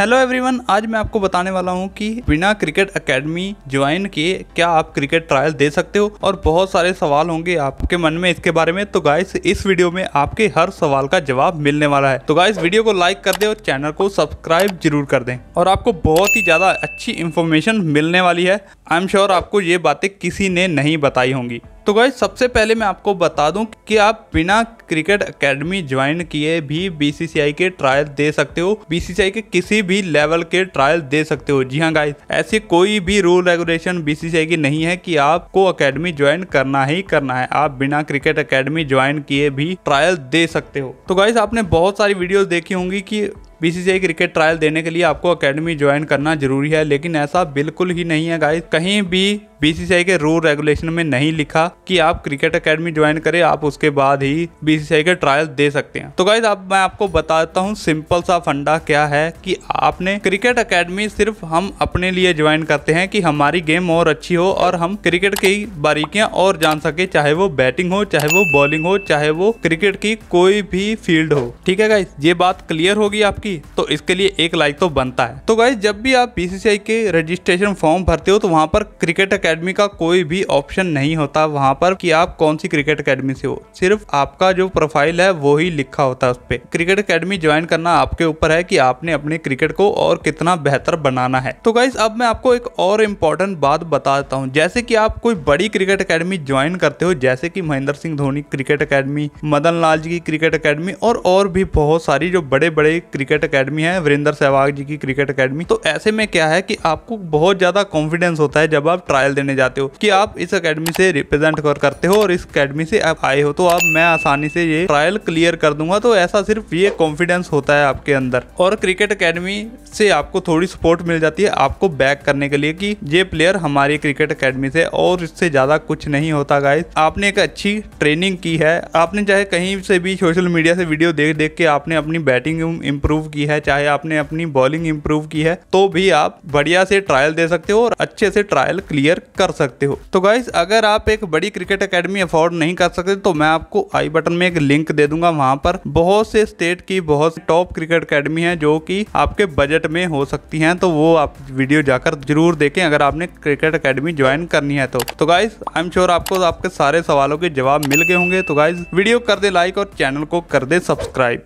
hello everyone आज मैं आपको बताने वाला हूं कि बिना क्रिकेट एकेडमी ज्वाइन किए क्या आप क्रिकेट ट्रायल दे सकते हो और बहुत सारे सवाल होंगे आपके मन में इसके बारे में तो गाइस इस वीडियो में आपके हर सवाल का जवाब मिलने वाला है तो गाइस वीडियो को लाइक कर दे और चैनल को सब्सक्राइब जरूर कर दें और आपको बहुत ही ज़्यादा अच्छी इन्फॉर्मेशन मिलने वाली है आई एम श्योर आपको ये बातें किसी ने नहीं बताई होंगी तो गाइज सबसे पहले मैं आपको बता दूं कि आप बिना क्रिकेट एकेडमी ज्वाइन किए भी बीसीसीआई के ट्रायल दे सकते हो बीसीसीआई के किसी भी लेवल के ट्रायल दे सकते हो जी हाँ गाइज ऐसी कोई भी रूल रेगुलेशन बीसीसीआई की नहीं है कि आपको एकेडमी ज्वाइन करना ही करना है आप बिना क्रिकेट एकेडमी ज्वाइन किए भी ट्रायल दे सकते हो तो गाइज आपने बहुत सारी वीडियो देखी होंगी की बीसीसीआई क्रिकेट ट्रायल देने के लिए आपको एकेडमी ज्वाइन करना जरूरी है लेकिन ऐसा बिल्कुल ही नहीं है गाइज कहीं भी बीसीसीआई के रूल रेगुलेशन में नहीं लिखा कि आप क्रिकेट अकेडमी ज्वाइन करें आप उसके बाद ही बीसीसीआई के ट्रायल दे सकते हैं तो गाइज आप मैं आपको बताता हूँ सिंपल सा फंडा क्या है कि आपने क्रिकेट अकेडमी सिर्फ हम अपने लिए ज्वाइन करते हैं कि हमारी गेम और अच्छी हो और हम क्रिकेट की बारीकियां और जान सके चाहे वो बैटिंग हो चाहे वो बॉलिंग हो चाहे वो क्रिकेट की कोई भी फील्ड हो ठीक है गाइज ये बात क्लियर होगी आपकी तो इसके लिए एक लाइक तो बनता है तो गाइज जब भी आप बीसीसीआई के रजिस्ट्रेशन फॉर्म भरते हो तो वहां पर क्रिकेट अकेडमी अकेडमी का कोई भी ऑप्शन नहीं होता वहाँ पर कि आप कौन सी क्रिकेट अकेडमी से हो सिर्फ आपका जो प्रोफाइल है वो ही लिखा होता है उस पर क्रिकेट अकेडमी ज्वाइन करना आपके ऊपर है कि आपने अपने क्रिकेट को और कितना बेहतर बनाना है तो गाइज अब मैं आपको एक और इम्पोर्टेंट बात बताता हूँ जैसे की आप कोई बड़ी क्रिकेट अकेडमी ज्वाइन करते हो जैसे की महेंद्र सिंह धोनी क्रिकेट अकेडमी मदन लाल जी की क्रिकेट अकेडमी और और भी बहुत सारी जो बड़े बड़े क्रिकेट अकेडमी है वीरेंद्र सहवाग जी की क्रिकेट अकेडमी तो ऐसे में क्या है कि आपको बहुत ज्यादा कॉन्फिडेंस होता है जब आप ट्रायल रिजल्ट देने जाते हो कि आप इस अकेडमी से रिप्रेजेंट कर करते हो और इस अकेडमी से आप आए हो तो आप मैं आसानी से ये ट्रायल क्लियर कर दूंगा तो ऐसा सिर्फ ये कॉन्फिडेंस होता है आपके अंदर और क्रिकेट अकेडमी से आपको थोड़ी सपोर्ट मिल जाती है आपको बैक करने के लिए कि ये प्लेयर हमारी क्रिकेट अकेडमी से और इससे ज़्यादा कुछ नहीं होता गाइस आपने एक अच्छी ट्रेनिंग की है आपने चाहे कहीं से भी सोशल मीडिया से वीडियो देख देख के आपने अपनी बैटिंग इम्प्रूव की है चाहे आपने अपनी बॉलिंग इम्प्रूव की है तो भी आप बढ़िया से ट्रायल दे सकते हो और अच्छे से ट्रायल क्लियर कर सकते हो तो गाइज अगर आप एक बड़ी क्रिकेट अकेडमी अफोर्ड नहीं कर सकते तो मैं आपको आई बटन में एक लिंक दे दूंगा वहां पर बहुत से स्टेट की बहुत टॉप क्रिकेट अकेडमी है जो कि आपके बजट में हो सकती हैं तो वो आप वीडियो जाकर जरूर देखें अगर आपने क्रिकेट अकेडमी ज्वाइन करनी है तो तो गाइज आई एम श्योर आपको आपके सारे सवालों के जवाब मिल गए होंगे तो गाइज वीडियो कर दे लाइक और चैनल को कर दे सब्सक्राइब